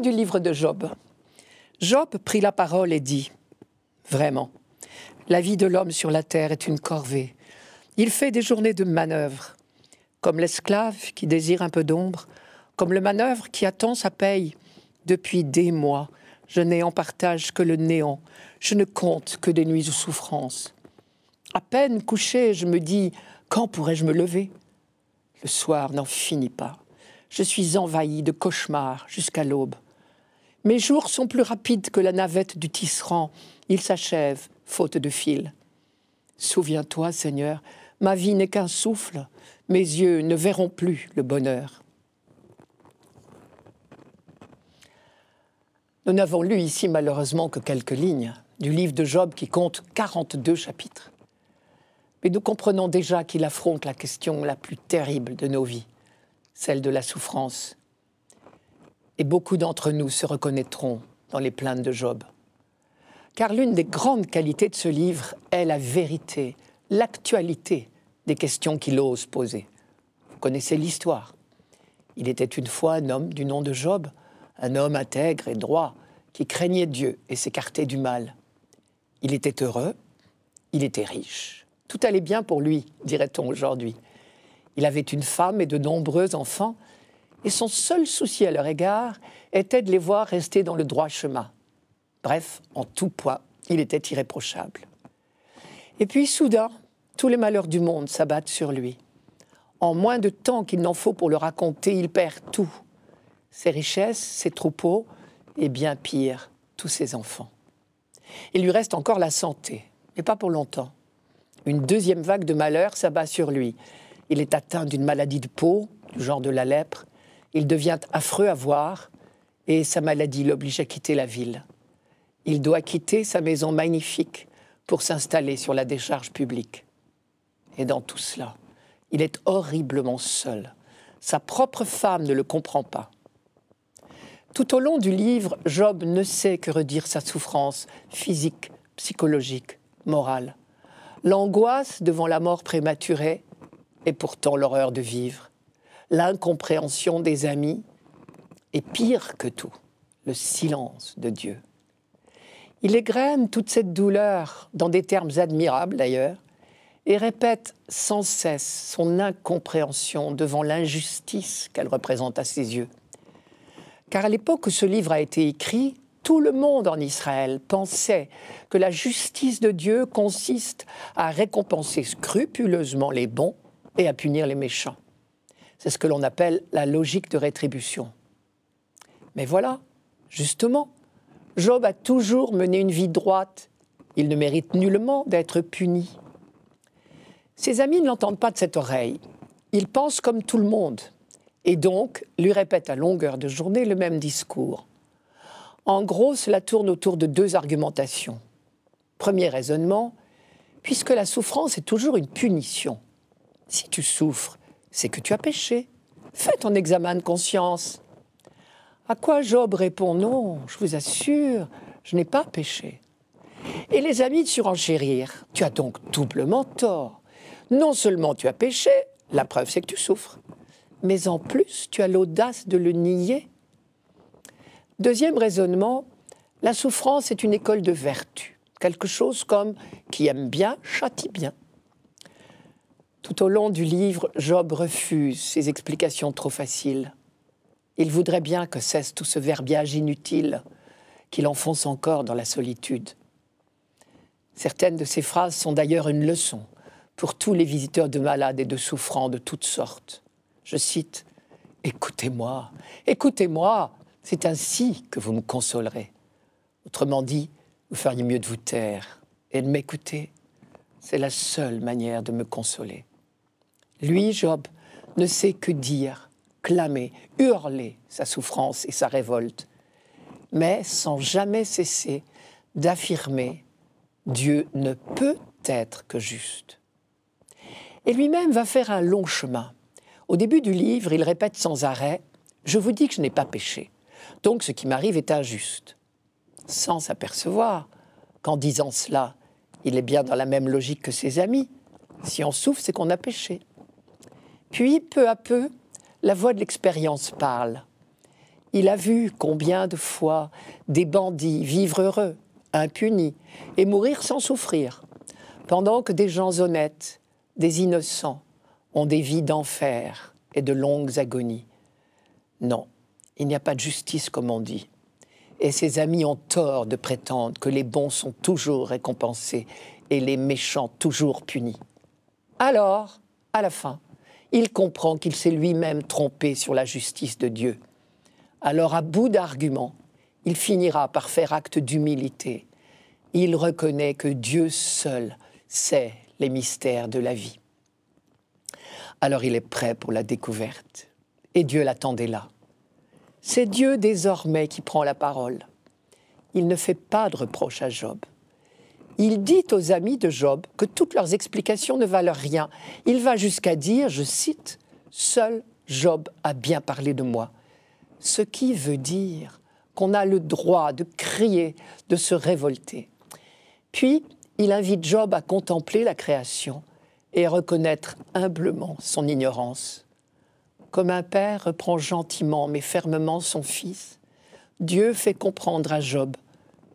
du livre de Job, Job prit la parole et dit, vraiment, la vie de l'homme sur la terre est une corvée. Il fait des journées de manœuvre, comme l'esclave qui désire un peu d'ombre, comme le manœuvre qui attend sa paye. Depuis des mois, je n'ai en partage que le néant, je ne compte que des nuits de souffrance. À peine couché, je me dis, quand pourrais-je me lever Le soir n'en finit pas. Je suis envahi de cauchemars jusqu'à l'aube. Mes jours sont plus rapides que la navette du tisserand. Ils s'achèvent, faute de fil. Souviens-toi, Seigneur, ma vie n'est qu'un souffle. Mes yeux ne verront plus le bonheur. Nous n'avons lu ici malheureusement que quelques lignes du livre de Job qui compte 42 chapitres. Mais nous comprenons déjà qu'il affronte la question la plus terrible de nos vies, celle de la souffrance et beaucoup d'entre nous se reconnaîtront dans les plaintes de Job. Car l'une des grandes qualités de ce livre est la vérité, l'actualité des questions qu'il ose poser. Vous connaissez l'histoire. Il était une fois un homme du nom de Job, un homme intègre et droit, qui craignait Dieu et s'écartait du mal. Il était heureux, il était riche. Tout allait bien pour lui, dirait-on aujourd'hui. Il avait une femme et de nombreux enfants, et son seul souci à leur égard était de les voir rester dans le droit chemin. Bref, en tout point, il était irréprochable. Et puis soudain, tous les malheurs du monde s'abattent sur lui. En moins de temps qu'il n'en faut pour le raconter, il perd tout. Ses richesses, ses troupeaux, et bien pire, tous ses enfants. Il lui reste encore la santé, mais pas pour longtemps. Une deuxième vague de malheurs s'abat sur lui. Il est atteint d'une maladie de peau, du genre de la lèpre, il devient affreux à voir et sa maladie l'oblige à quitter la ville. Il doit quitter sa maison magnifique pour s'installer sur la décharge publique. Et dans tout cela, il est horriblement seul. Sa propre femme ne le comprend pas. Tout au long du livre, Job ne sait que redire sa souffrance physique, psychologique, morale. L'angoisse devant la mort prématurée et pourtant l'horreur de vivre l'incompréhension des amis et pire que tout, le silence de Dieu. Il égrène toute cette douleur dans des termes admirables d'ailleurs et répète sans cesse son incompréhension devant l'injustice qu'elle représente à ses yeux. Car à l'époque où ce livre a été écrit, tout le monde en Israël pensait que la justice de Dieu consiste à récompenser scrupuleusement les bons et à punir les méchants. C'est ce que l'on appelle la logique de rétribution. Mais voilà, justement, Job a toujours mené une vie droite. Il ne mérite nullement d'être puni. Ses amis ne l'entendent pas de cette oreille. Ils pensent comme tout le monde et donc lui répètent à longueur de journée le même discours. En gros, cela tourne autour de deux argumentations. Premier raisonnement, puisque la souffrance est toujours une punition. Si tu souffres, c'est que tu as péché. Fais ton examen de conscience. À quoi Job répond Non, je vous assure, je n'ai pas péché. Et les amis de surenchérir Tu as donc doublement tort. Non seulement tu as péché, la preuve c'est que tu souffres, mais en plus tu as l'audace de le nier. Deuxième raisonnement la souffrance est une école de vertu, quelque chose comme qui aime bien châtie bien. Tout au long du livre, Job refuse ces explications trop faciles. Il voudrait bien que cesse tout ce verbiage inutile qu'il enfonce encore dans la solitude. Certaines de ses phrases sont d'ailleurs une leçon pour tous les visiteurs de malades et de souffrants de toutes sortes. Je cite Écoutez-moi, écoutez-moi, c'est ainsi que vous me consolerez. Autrement dit, vous feriez mieux de vous taire et de m'écouter. C'est la seule manière de me consoler. Lui, Job, ne sait que dire, clamer, hurler sa souffrance et sa révolte, mais sans jamais cesser d'affirmer Dieu ne peut être que juste. Et lui-même va faire un long chemin. Au début du livre, il répète sans arrêt Je vous dis que je n'ai pas péché, donc ce qui m'arrive est injuste. Sans s'apercevoir qu'en disant cela, il est bien dans la même logique que ses amis. Si on souffre, c'est qu'on a péché. Puis, peu à peu, la voix de l'expérience parle. Il a vu combien de fois des bandits vivre heureux, impunis, et mourir sans souffrir, pendant que des gens honnêtes, des innocents, ont des vies d'enfer et de longues agonies. Non, il n'y a pas de justice comme on dit. Et ses amis ont tort de prétendre que les bons sont toujours récompensés et les méchants toujours punis. Alors, à la fin, il comprend qu'il s'est lui-même trompé sur la justice de Dieu. Alors, à bout d'arguments, il finira par faire acte d'humilité. Il reconnaît que Dieu seul sait les mystères de la vie. Alors il est prêt pour la découverte. Et Dieu l'attendait là. C'est Dieu désormais qui prend la parole. Il ne fait pas de reproche à Job il dit aux amis de Job que toutes leurs explications ne valent rien. Il va jusqu'à dire, je cite, Seul Job a bien parlé de moi. Ce qui veut dire qu'on a le droit de crier, de se révolter. Puis, il invite Job à contempler la création et à reconnaître humblement son ignorance. Comme un père reprend gentiment mais fermement son fils, Dieu fait comprendre à Job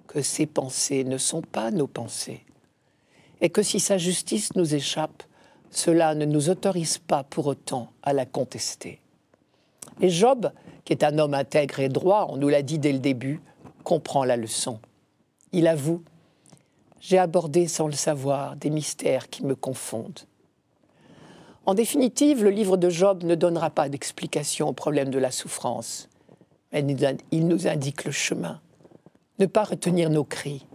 que ses pensées ne sont pas nos pensées, et que si sa justice nous échappe, cela ne nous autorise pas pour autant à la contester. Et Job, qui est un homme intègre et droit, on nous l'a dit dès le début, comprend la leçon. Il avoue J'ai abordé sans le savoir des mystères qui me confondent. En définitive, le livre de Job ne donnera pas d'explication au problème de la souffrance, mais il nous indique le chemin ne pas retenir nos cris,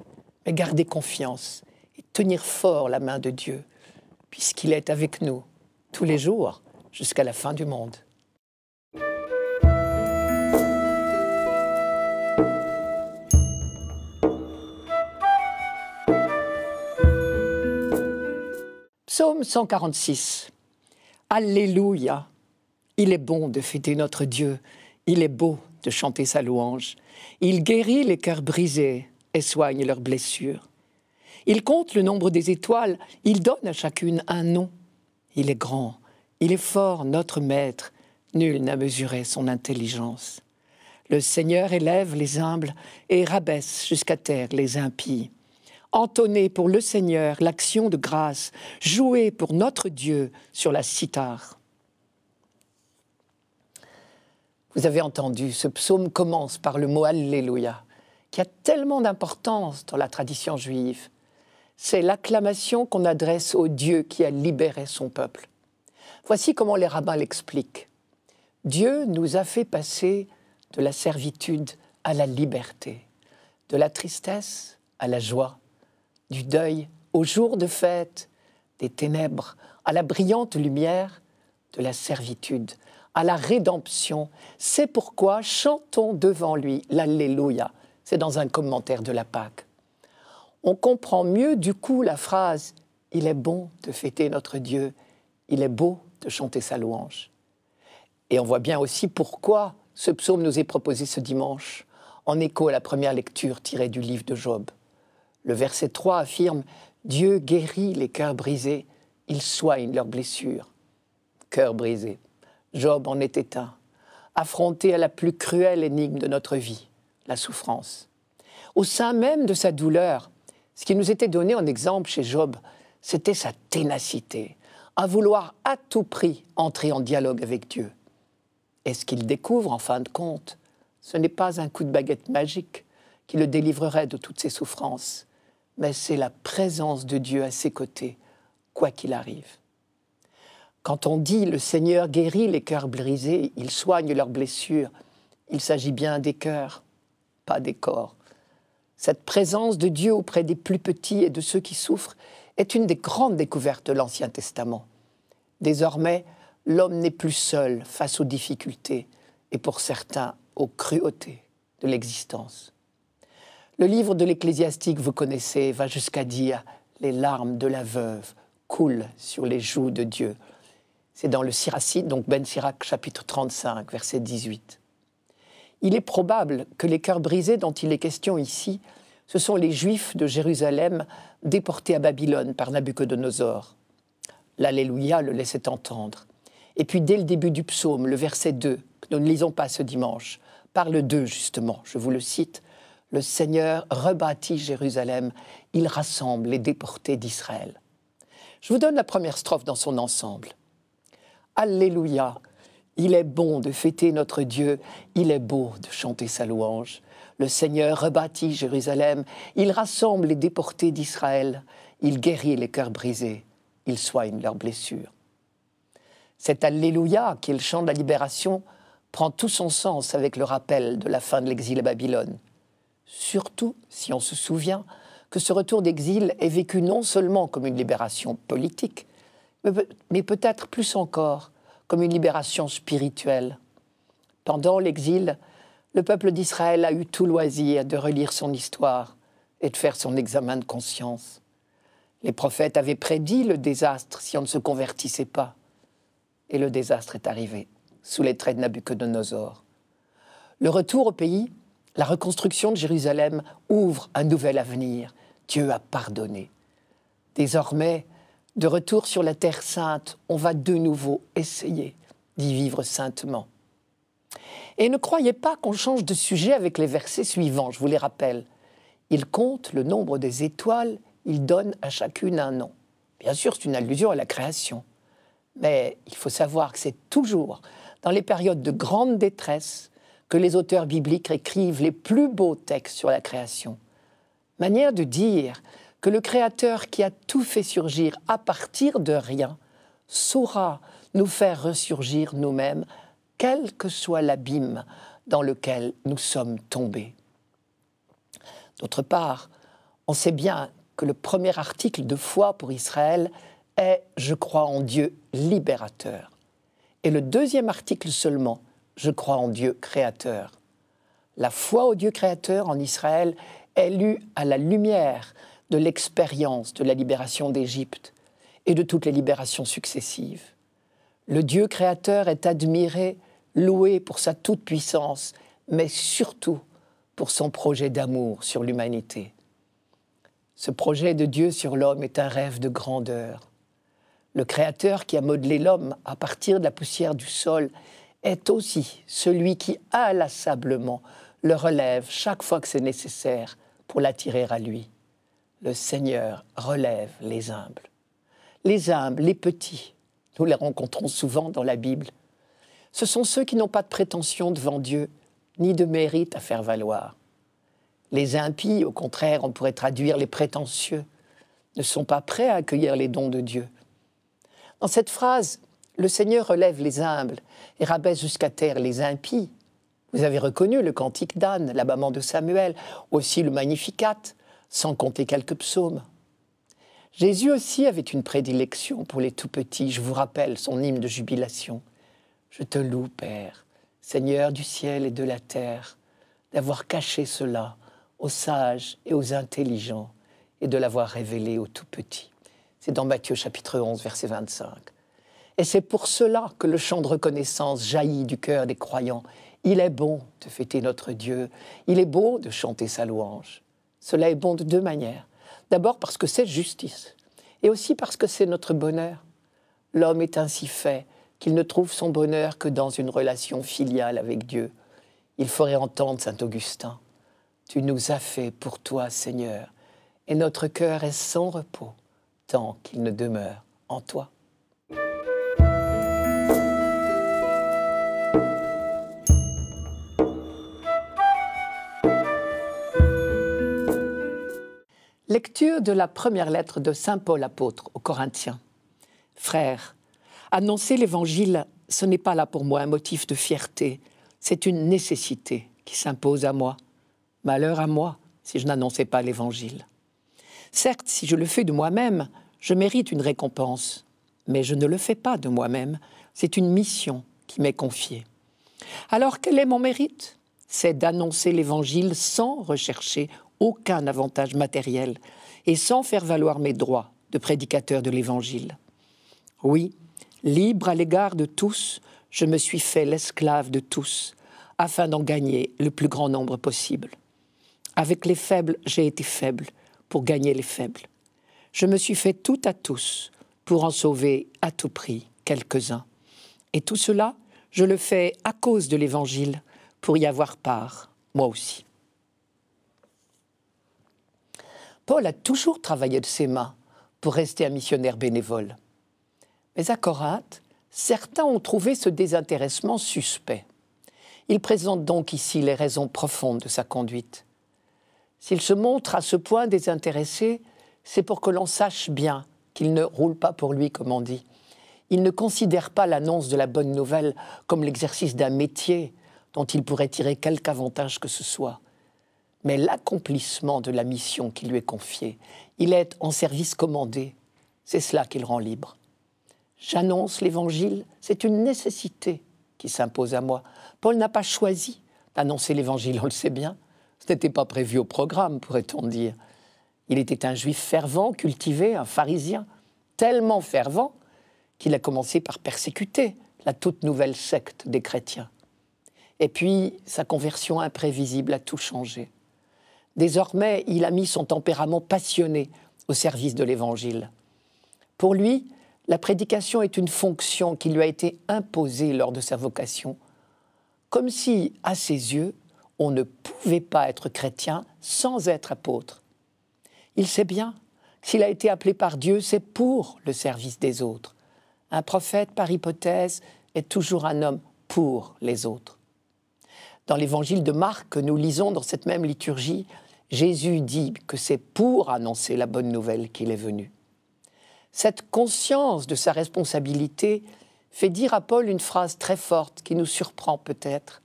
mais garder confiance et tenir fort la main de Dieu, puisqu'il est avec nous tous les jours jusqu'à la fin du monde. Psaume 146. Alléluia. Il est bon de fêter notre Dieu. Il est beau de chanter sa louange. Il guérit les cœurs brisés et soigne leurs blessures. Il compte le nombre des étoiles, il donne à chacune un nom. Il est grand, il est fort, notre Maître, nul n'a mesuré son intelligence. Le Seigneur élève les humbles et rabaisse jusqu'à terre les impies. Entonnez pour le Seigneur l'action de grâce, jouez pour notre Dieu sur la cithare. Vous avez entendu, ce psaume commence par le mot Alléluia, qui a tellement d'importance dans la tradition juive. C'est l'acclamation qu'on adresse au Dieu qui a libéré son peuple. Voici comment les rabbins l'expliquent. Dieu nous a fait passer de la servitude à la liberté, de la tristesse à la joie, du deuil au jour de fête, des ténèbres à la brillante lumière, de la servitude à la rédemption. C'est pourquoi chantons devant lui l'Alléluia. C'est dans un commentaire de la Pâque. On comprend mieux du coup la phrase Il est bon de fêter notre Dieu, il est beau de chanter sa louange. Et on voit bien aussi pourquoi ce psaume nous est proposé ce dimanche, en écho à la première lecture tirée du livre de Job. Le verset 3 affirme Dieu guérit les cœurs brisés, il soigne leurs blessures. Cœurs brisé Job en était un, affronté à la plus cruelle énigme de notre vie, la souffrance. Au sein même de sa douleur, ce qui nous était donné en exemple chez Job, c'était sa ténacité, à vouloir à tout prix entrer en dialogue avec Dieu. Et ce qu'il découvre, en fin de compte, ce n'est pas un coup de baguette magique qui le délivrerait de toutes ses souffrances, mais c'est la présence de Dieu à ses côtés, quoi qu'il arrive. Quand on dit le Seigneur guérit les cœurs brisés, il soigne leurs blessures, il s'agit bien des cœurs, pas des corps. Cette présence de Dieu auprès des plus petits et de ceux qui souffrent est une des grandes découvertes de l'Ancien Testament. Désormais, l'homme n'est plus seul face aux difficultés et pour certains aux cruautés de l'existence. Le livre de l'Ecclésiastique, vous connaissez, va jusqu'à dire Les larmes de la veuve coulent sur les joues de Dieu. C'est dans le Siracide, donc Ben Sirac, chapitre 35, verset 18. Il est probable que les cœurs brisés dont il est question ici, ce sont les Juifs de Jérusalem déportés à Babylone par Nabuchodonosor. L'Alléluia le laissait entendre. Et puis dès le début du psaume, le verset 2, que nous ne lisons pas ce dimanche, parle d'eux justement, je vous le cite, Le Seigneur rebâtit Jérusalem, il rassemble les déportés d'Israël. Je vous donne la première strophe dans son ensemble. Alléluia. Il est bon de fêter notre Dieu, il est beau de chanter sa louange. Le Seigneur rebâtit Jérusalem, il rassemble les déportés d'Israël, il guérit les cœurs brisés, il soigne leurs blessures. Cet Alléluia, qui est le chant de la libération, prend tout son sens avec le rappel de la fin de l'exil à Babylone. Surtout si on se souvient que ce retour d'exil est vécu non seulement comme une libération politique, mais peut-être plus encore comme une libération spirituelle. Pendant l'exil, le peuple d'Israël a eu tout loisir de relire son histoire et de faire son examen de conscience. Les prophètes avaient prédit le désastre si on ne se convertissait pas. Et le désastre est arrivé, sous les traits de Nabucodonosor. Le retour au pays, la reconstruction de Jérusalem ouvre un nouvel avenir. Dieu a pardonné. Désormais, de retour sur la Terre sainte, on va de nouveau essayer d'y vivre saintement. Et ne croyez pas qu'on change de sujet avec les versets suivants, je vous les rappelle. Il compte le nombre des étoiles, il donne à chacune un nom. Bien sûr, c'est une allusion à la création. Mais il faut savoir que c'est toujours dans les périodes de grande détresse que les auteurs bibliques écrivent les plus beaux textes sur la création. Manière de dire que le Créateur qui a tout fait surgir à partir de rien saura nous faire ressurgir nous-mêmes, quel que soit l'abîme dans lequel nous sommes tombés. D'autre part, on sait bien que le premier article de foi pour Israël est ⁇ Je crois en Dieu libérateur ⁇ et le deuxième article seulement ⁇ Je crois en Dieu créateur ⁇ La foi au Dieu créateur en Israël est lue à la lumière de l'expérience de la libération d'Égypte et de toutes les libérations successives. Le Dieu créateur est admiré, loué pour sa toute-puissance, mais surtout pour son projet d'amour sur l'humanité. Ce projet de Dieu sur l'homme est un rêve de grandeur. Le Créateur qui a modelé l'homme à partir de la poussière du sol est aussi celui qui inlassablement le relève chaque fois que c'est nécessaire pour l'attirer à lui le Seigneur relève les humbles. Les humbles, les petits, nous les rencontrons souvent dans la Bible. Ce sont ceux qui n'ont pas de prétention devant Dieu, ni de mérite à faire valoir. Les impies, au contraire, on pourrait traduire les prétentieux, ne sont pas prêts à accueillir les dons de Dieu. Dans cette phrase, le Seigneur relève les humbles et rabaisse jusqu'à terre les impies. Vous avez reconnu le cantique d'Anne, la maman de Samuel, aussi le Magnificat, sans compter quelques psaumes. Jésus aussi avait une prédilection pour les tout-petits, je vous rappelle son hymne de jubilation. Je te loue, Père, Seigneur du ciel et de la terre, d'avoir caché cela aux sages et aux intelligents et de l'avoir révélé aux tout-petits. C'est dans Matthieu chapitre 11, verset 25. Et c'est pour cela que le chant de reconnaissance jaillit du cœur des croyants. Il est bon de fêter notre Dieu, il est beau de chanter sa louange. Cela est bon de deux manières. D'abord parce que c'est justice, et aussi parce que c'est notre bonheur. L'homme est ainsi fait qu'il ne trouve son bonheur que dans une relation filiale avec Dieu. Il faudrait entendre Saint Augustin. Tu nous as fait pour toi, Seigneur, et notre cœur est sans repos tant qu'il ne demeure en toi. Lecture de la première lettre de Saint Paul apôtre aux Corinthiens. Frères, annoncer l'Évangile, ce n'est pas là pour moi un motif de fierté, c'est une nécessité qui s'impose à moi. Malheur à moi si je n'annonçais pas l'Évangile. Certes, si je le fais de moi-même, je mérite une récompense, mais je ne le fais pas de moi-même, c'est une mission qui m'est confiée. Alors quel est mon mérite C'est d'annoncer l'Évangile sans rechercher aucun avantage matériel et sans faire valoir mes droits de prédicateur de l'Évangile. Oui, libre à l'égard de tous, je me suis fait l'esclave de tous, afin d'en gagner le plus grand nombre possible. Avec les faibles, j'ai été faible pour gagner les faibles. Je me suis fait tout à tous pour en sauver à tout prix quelques-uns. Et tout cela, je le fais à cause de l'Évangile, pour y avoir part, moi aussi. Paul a toujours travaillé de ses mains pour rester un missionnaire bénévole. Mais à Corinthe, certains ont trouvé ce désintéressement suspect. Il présente donc ici les raisons profondes de sa conduite. S'il se montre à ce point désintéressé, c'est pour que l'on sache bien qu'il ne roule pas pour lui, comme on dit. Il ne considère pas l'annonce de la bonne nouvelle comme l'exercice d'un métier dont il pourrait tirer quelque avantage que ce soit mais l'accomplissement de la mission qui lui est confiée, il est en service commandé. C'est cela qu'il rend libre. J'annonce l'Évangile, c'est une nécessité qui s'impose à moi. Paul n'a pas choisi d'annoncer l'Évangile, on le sait bien. Ce n'était pas prévu au programme, pourrait-on dire. Il était un juif fervent, cultivé, un pharisien, tellement fervent qu'il a commencé par persécuter la toute nouvelle secte des chrétiens. Et puis, sa conversion imprévisible a tout changé. Désormais, il a mis son tempérament passionné au service de l'Évangile. Pour lui, la prédication est une fonction qui lui a été imposée lors de sa vocation, comme si, à ses yeux, on ne pouvait pas être chrétien sans être apôtre. Il sait bien que s'il a été appelé par Dieu, c'est pour le service des autres. Un prophète, par hypothèse, est toujours un homme pour les autres. Dans l'évangile de Marc que nous lisons dans cette même liturgie, Jésus dit que c'est pour annoncer la bonne nouvelle qu'il est venu. Cette conscience de sa responsabilité fait dire à Paul une phrase très forte qui nous surprend peut-être.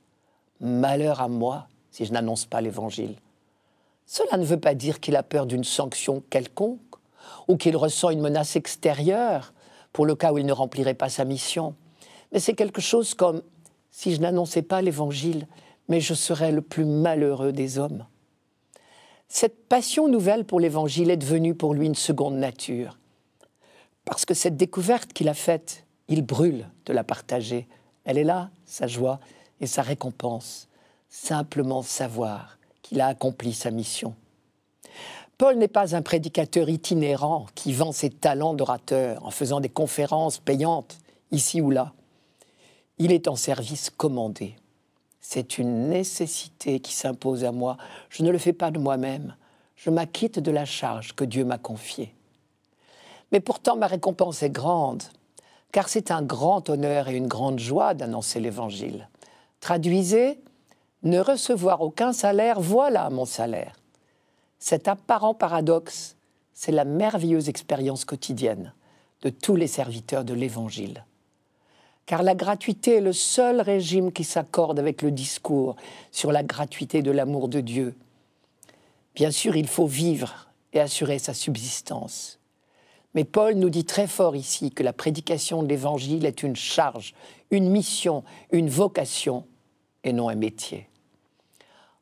Malheur à moi si je n'annonce pas l'Évangile. Cela ne veut pas dire qu'il a peur d'une sanction quelconque ou qu'il ressent une menace extérieure pour le cas où il ne remplirait pas sa mission. Mais c'est quelque chose comme si je n'annonçais pas l'Évangile, mais je serais le plus malheureux des hommes. Cette passion nouvelle pour l'Évangile est devenue pour lui une seconde nature, parce que cette découverte qu'il a faite, il brûle de la partager. Elle est là, sa joie et sa récompense, simplement savoir qu'il a accompli sa mission. Paul n'est pas un prédicateur itinérant qui vend ses talents d'orateur en faisant des conférences payantes ici ou là. Il est en service commandé. C'est une nécessité qui s'impose à moi. Je ne le fais pas de moi-même. Je m'acquitte de la charge que Dieu m'a confiée. Mais pourtant, ma récompense est grande, car c'est un grand honneur et une grande joie d'annoncer l'Évangile. Traduisez, ne recevoir aucun salaire, voilà mon salaire. Cet apparent paradoxe, c'est la merveilleuse expérience quotidienne de tous les serviteurs de l'Évangile car la gratuité est le seul régime qui s'accorde avec le discours sur la gratuité de l'amour de Dieu. Bien sûr, il faut vivre et assurer sa subsistance. Mais Paul nous dit très fort ici que la prédication de l'Évangile est une charge, une mission, une vocation, et non un métier.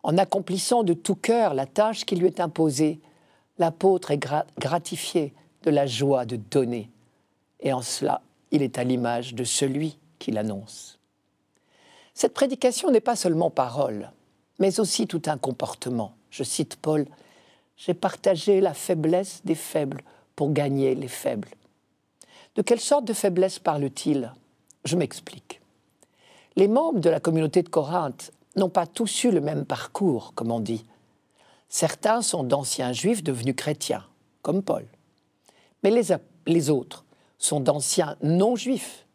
En accomplissant de tout cœur la tâche qui lui est imposée, l'apôtre est gratifié de la joie de donner, et en cela il est à l'image de celui qui l'annonce. Cette prédication n'est pas seulement parole, mais aussi tout un comportement. Je cite Paul, J'ai partagé la faiblesse des faibles pour gagner les faibles. De quelle sorte de faiblesse parle-t-il Je m'explique. Les membres de la communauté de Corinthe n'ont pas tous eu le même parcours, comme on dit. Certains sont d'anciens juifs devenus chrétiens, comme Paul. Mais les, les autres sont d'anciens non-juifs.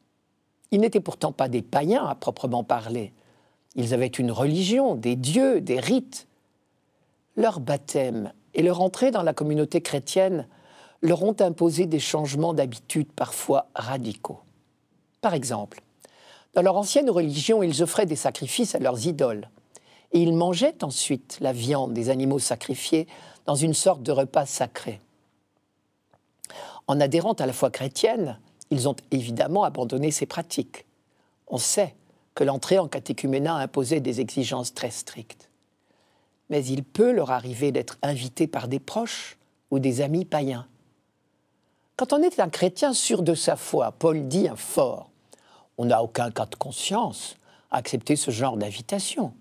Ils n'étaient pourtant pas des païens à proprement parler. Ils avaient une religion, des dieux, des rites. Leur baptême et leur entrée dans la communauté chrétienne leur ont imposé des changements d'habitude parfois radicaux. Par exemple, dans leur ancienne religion, ils offraient des sacrifices à leurs idoles. Et ils mangeaient ensuite la viande des animaux sacrifiés dans une sorte de repas sacré en adhérant à la foi chrétienne, ils ont évidemment abandonné ces pratiques. On sait que l'entrée en catéchuménat imposait des exigences très strictes. Mais il peut leur arriver d'être invités par des proches ou des amis païens. Quand on est un chrétien sûr de sa foi, Paul dit un fort, on n'a aucun cas de conscience à accepter ce genre d'invitation,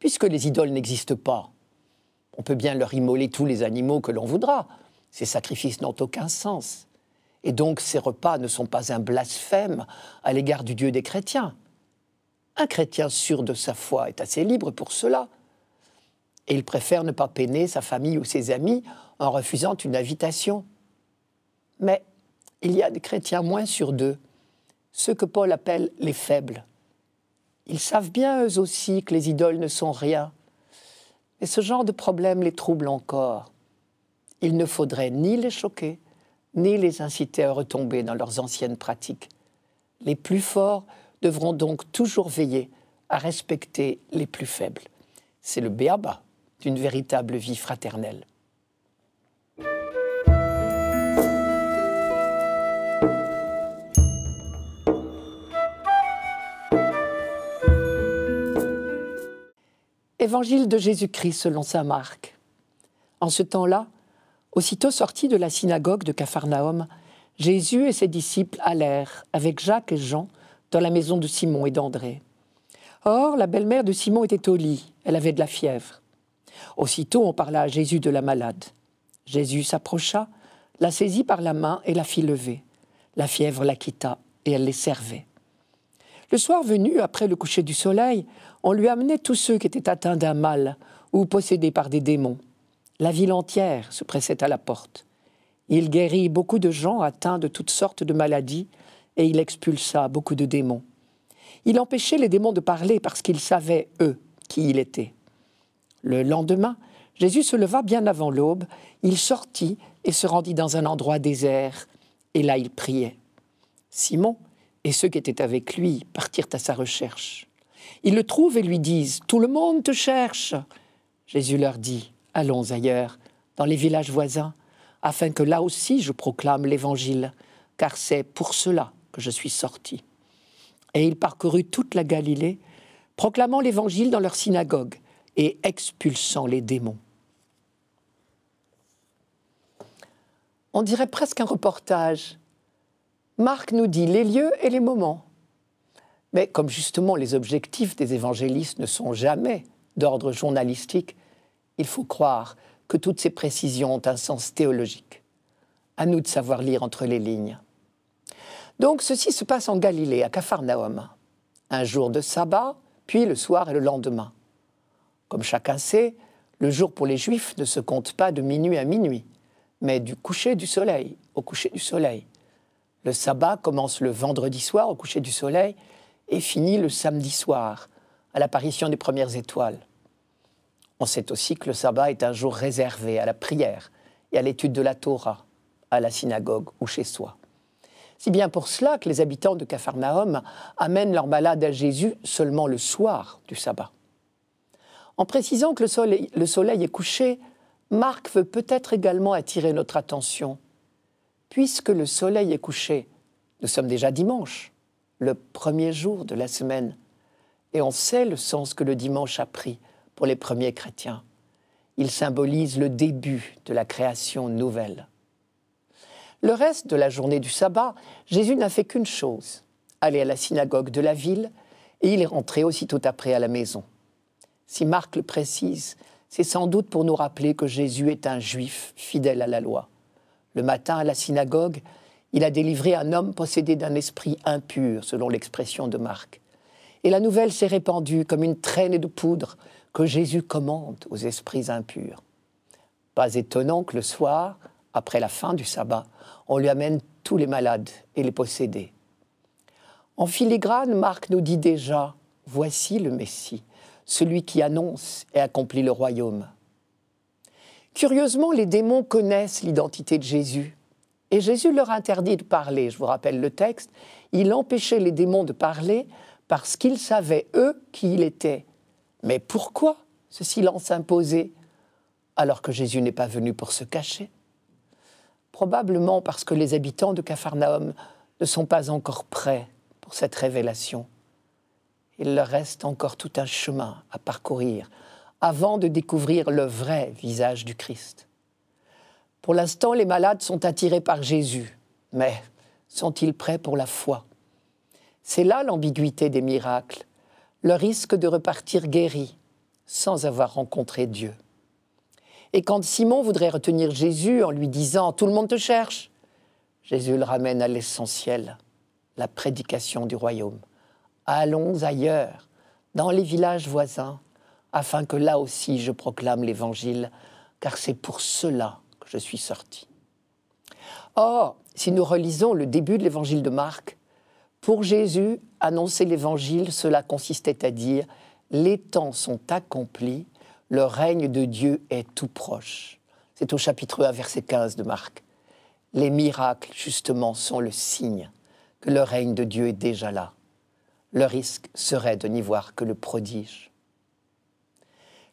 puisque les idoles n'existent pas. On peut bien leur immoler tous les animaux que l'on voudra, ces sacrifices n'ont aucun sens. Et donc ces repas ne sont pas un blasphème à l'égard du Dieu des chrétiens. Un chrétien sûr de sa foi est assez libre pour cela. Et il préfère ne pas peiner sa famille ou ses amis en refusant une invitation. Mais il y a des chrétiens moins sûrs d'eux, ceux que Paul appelle les faibles. Ils savent bien eux aussi que les idoles ne sont rien. Et ce genre de problème les trouble encore il ne faudrait ni les choquer, ni les inciter à retomber dans leurs anciennes pratiques. Les plus forts devront donc toujours veiller à respecter les plus faibles. C'est le béaba d'une véritable vie fraternelle. Évangile de Jésus-Christ selon saint Marc. En ce temps-là, Aussitôt sorti de la synagogue de Capharnaüm, Jésus et ses disciples allèrent, avec Jacques et Jean, dans la maison de Simon et d'André. Or, la belle-mère de Simon était au lit, elle avait de la fièvre. Aussitôt, on parla à Jésus de la malade. Jésus s'approcha, la saisit par la main et la fit lever. La fièvre la quitta et elle les servait. Le soir venu, après le coucher du soleil, on lui amenait tous ceux qui étaient atteints d'un mal ou possédés par des démons. La ville entière se pressait à la porte. Il guérit beaucoup de gens atteints de toutes sortes de maladies et il expulsa beaucoup de démons. Il empêchait les démons de parler parce qu'ils savaient, eux, qui il était. Le lendemain, Jésus se leva bien avant l'aube, il sortit et se rendit dans un endroit désert, et là il priait. Simon et ceux qui étaient avec lui partirent à sa recherche. Ils le trouvent et lui disent, Tout le monde te cherche. Jésus leur dit, Allons ailleurs, dans les villages voisins, afin que là aussi je proclame l'Évangile, car c'est pour cela que je suis sorti. Et il parcourut toute la Galilée, proclamant l'Évangile dans leur synagogue et expulsant les démons. On dirait presque un reportage. Marc nous dit les lieux et les moments. Mais comme justement les objectifs des évangélistes ne sont jamais d'ordre journalistique, il faut croire que toutes ces précisions ont un sens théologique. À nous de savoir lire entre les lignes. Donc ceci se passe en Galilée, à Capharnaüm, un jour de sabbat, puis le soir et le lendemain. Comme chacun sait, le jour pour les Juifs ne se compte pas de minuit à minuit, mais du coucher du soleil au coucher du soleil. Le sabbat commence le vendredi soir au coucher du soleil et finit le samedi soir, à l'apparition des premières étoiles. On sait aussi que le sabbat est un jour réservé à la prière et à l'étude de la Torah, à la synagogue ou chez soi. Si bien pour cela que les habitants de Capharnaüm amènent leurs malades à Jésus seulement le soir du sabbat. En précisant que le soleil est couché, Marc veut peut-être également attirer notre attention. Puisque le soleil est couché, nous sommes déjà dimanche, le premier jour de la semaine, et on sait le sens que le dimanche a pris pour les premiers chrétiens. Il symbolise le début de la création nouvelle. Le reste de la journée du sabbat, Jésus n'a fait qu'une chose, aller à la synagogue de la ville, et il est rentré aussitôt après à la maison. Si Marc le précise, c'est sans doute pour nous rappeler que Jésus est un juif fidèle à la loi. Le matin, à la synagogue, il a délivré un homme possédé d'un esprit impur, selon l'expression de Marc. Et la nouvelle s'est répandue comme une traînée de poudre que Jésus commande aux esprits impurs. Pas étonnant que le soir, après la fin du sabbat, on lui amène tous les malades et les possédés. En filigrane, Marc nous dit déjà, voici le Messie, celui qui annonce et accomplit le royaume. Curieusement, les démons connaissent l'identité de Jésus. Et Jésus leur interdit de parler. Je vous rappelle le texte. Il empêchait les démons de parler parce qu'ils savaient, eux, qui il était. Mais pourquoi ce silence imposé alors que Jésus n'est pas venu pour se cacher Probablement parce que les habitants de Capharnaüm ne sont pas encore prêts pour cette révélation. Il leur reste encore tout un chemin à parcourir avant de découvrir le vrai visage du Christ. Pour l'instant, les malades sont attirés par Jésus, mais sont-ils prêts pour la foi C'est là l'ambiguïté des miracles le risque de repartir guéri, sans avoir rencontré Dieu. Et quand Simon voudrait retenir Jésus en lui disant ⁇ Tout le monde te cherche ⁇ Jésus le ramène à l'essentiel, la prédication du royaume. Allons ailleurs, dans les villages voisins, afin que là aussi je proclame l'Évangile, car c'est pour cela que je suis sorti. Or, si nous relisons le début de l'Évangile de Marc, pour Jésus, annoncer l'Évangile, cela consistait à dire Les temps sont accomplis, le règne de Dieu est tout proche. C'est au chapitre 1, verset 15 de Marc. Les miracles, justement, sont le signe que le règne de Dieu est déjà là. Le risque serait de n'y voir que le prodige.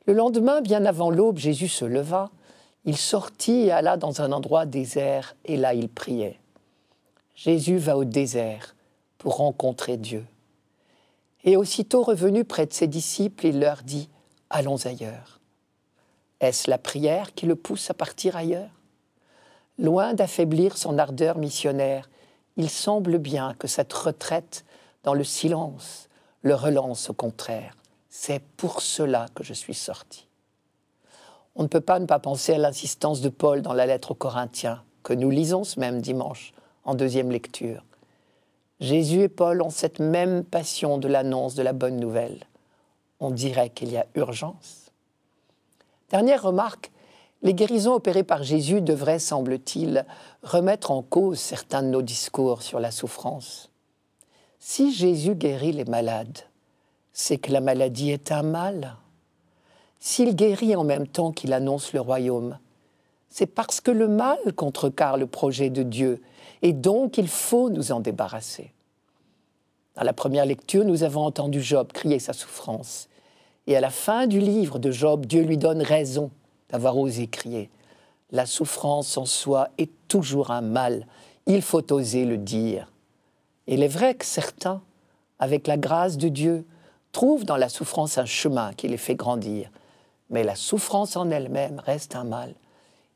Le lendemain, bien avant l'aube, Jésus se leva. Il sortit et alla dans un endroit désert, et là il priait. Jésus va au désert pour rencontrer Dieu. Et aussitôt revenu près de ses disciples, il leur dit Allons ailleurs. Est-ce la prière qui le pousse à partir ailleurs Loin d'affaiblir son ardeur missionnaire, il semble bien que cette retraite dans le silence le relance au contraire. C'est pour cela que je suis sorti. On ne peut pas ne pas penser à l'insistance de Paul dans la lettre aux Corinthiens, que nous lisons ce même dimanche en deuxième lecture. Jésus et Paul ont cette même passion de l'annonce de la bonne nouvelle. On dirait qu'il y a urgence. Dernière remarque, les guérisons opérées par Jésus devraient, semble-t-il, remettre en cause certains de nos discours sur la souffrance. Si Jésus guérit les malades, c'est que la maladie est un mal. S'il guérit en même temps qu'il annonce le royaume, c'est parce que le mal contrecarre le projet de Dieu, et donc il faut nous en débarrasser. Dans la première lecture, nous avons entendu Job crier sa souffrance, et à la fin du livre de Job, Dieu lui donne raison d'avoir osé crier. La souffrance en soi est toujours un mal, il faut oser le dire. il est vrai que certains, avec la grâce de Dieu, trouvent dans la souffrance un chemin qui les fait grandir, mais la souffrance en elle-même reste un mal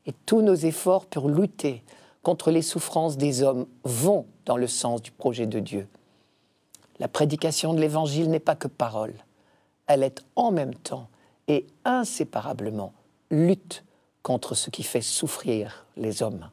et tous nos efforts pour lutter contre les souffrances des hommes vont dans le sens du projet de Dieu. La prédication de l'Évangile n'est pas que parole, elle est en même temps et inséparablement lutte contre ce qui fait souffrir les hommes.